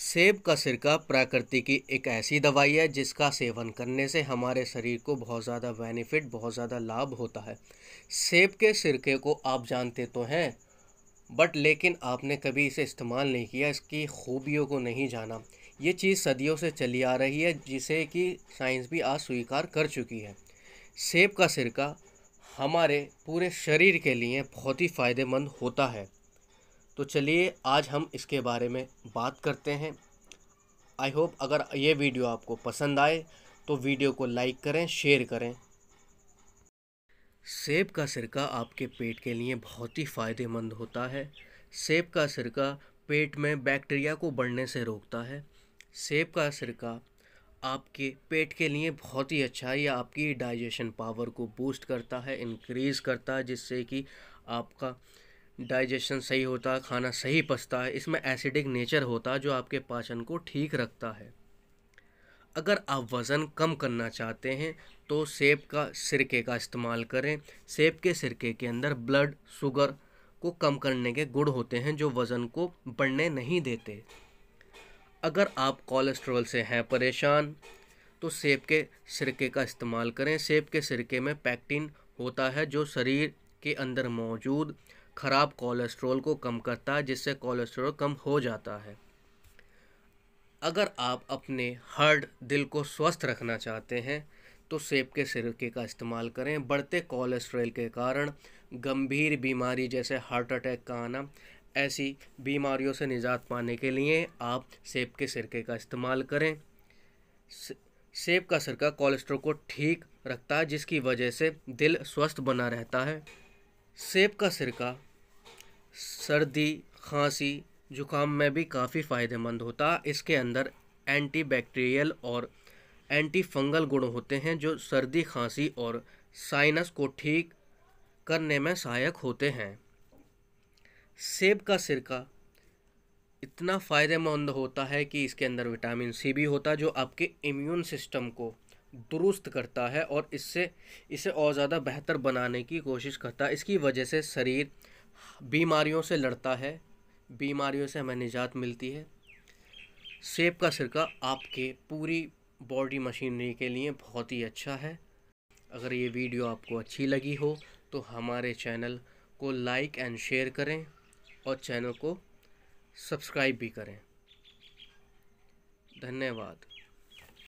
सेब का सिरका प्रकृति की एक ऐसी दवाई है जिसका सेवन करने से हमारे शरीर को बहुत ज़्यादा बेनिफिट बहुत ज़्यादा लाभ होता है सेब के सिरके को आप जानते तो हैं बट लेकिन आपने कभी इसे इस्तेमाल नहीं किया इसकी खूबियों को नहीं जाना ये चीज़ सदियों से चली आ रही है जिसे कि साइंस भी आज स्वीकार कर चुकी है सेब का सिरका हमारे पूरे शरीर के लिए बहुत ही फ़ायदेमंद होता है तो चलिए आज हम इसके बारे में बात करते हैं आई होप अगर ये वीडियो आपको पसंद आए तो वीडियो को लाइक करें शेयर करें सेब का सिरका आपके पेट के लिए बहुत ही फ़ायदेमंद होता है सेब का सिरका पेट में बैक्टीरिया को बढ़ने से रोकता है सेब का सिरका आपके पेट के लिए बहुत ही अच्छा है या आपकी डाइजेशन पावर को बूस्ट करता है इंक्रीज़ करता है जिससे कि आपका डाइजेशन सही होता है खाना सही पचता है इसमें एसिडिक नेचर होता है जो आपके पाचन को ठीक रखता है अगर आप वज़न कम करना चाहते हैं तो सेब का सिरके का इस्तेमाल करें सेब के सिरके के अंदर ब्लड शुगर को कम करने के गुड़ होते हैं जो वज़न को बढ़ने नहीं देते अगर आप कोलेस्ट्रॉल से हैं परेशान तो सेब के सिरके का इस्तेमाल करें सेब के सिरके में पैक्टिन होता है जो शरीर के अंदर मौजूद ख़राब कोलेस्ट्रॉल को कम करता है जिससे कोलेस्ट्रॉल कम हो जाता है अगर आप अपने हर्ड दिल को स्वस्थ रखना चाहते हैं तो सेब के सिरके का इस्तेमाल करें बढ़ते कोलेस्ट्रॉल के कारण गंभीर बीमारी जैसे हार्ट अटैक का आना ऐसी बीमारियों से निजात पाने के लिए आप सेब के सिरके का इस्तेमाल करें सेब का सिरका कोलेस्ट्रॉल को ठीक रखता है जिसकी वजह से दिल स्वस्थ बना रहता है सेब का सिरका सर्दी खांसी जुकाम में भी काफ़ी फ़ायदेमंद होता इसके अंदर एंटीबैक्टीरियल और एंटी फंगल गुण होते हैं जो सर्दी खांसी और साइनस को ठीक करने में सहायक होते हैं सेब का सिरका इतना फ़ायदेमंद होता है कि इसके अंदर विटामिन सी भी होता है जो आपके इम्यून सिस्टम को दुरुस्त करता है और इससे इसे और ज़्यादा बेहतर बनाने की कोशिश करता है इसकी वजह से शरीर बीमारियों से लड़ता है बीमारियों से हमें निजात मिलती है सेब का सिरका आपके पूरी बॉडी मशीनरी के लिए बहुत ही अच्छा है अगर ये वीडियो आपको अच्छी लगी हो तो हमारे चैनल को लाइक एंड शेयर करें और चैनल को सब्सक्राइब भी करें धन्यवाद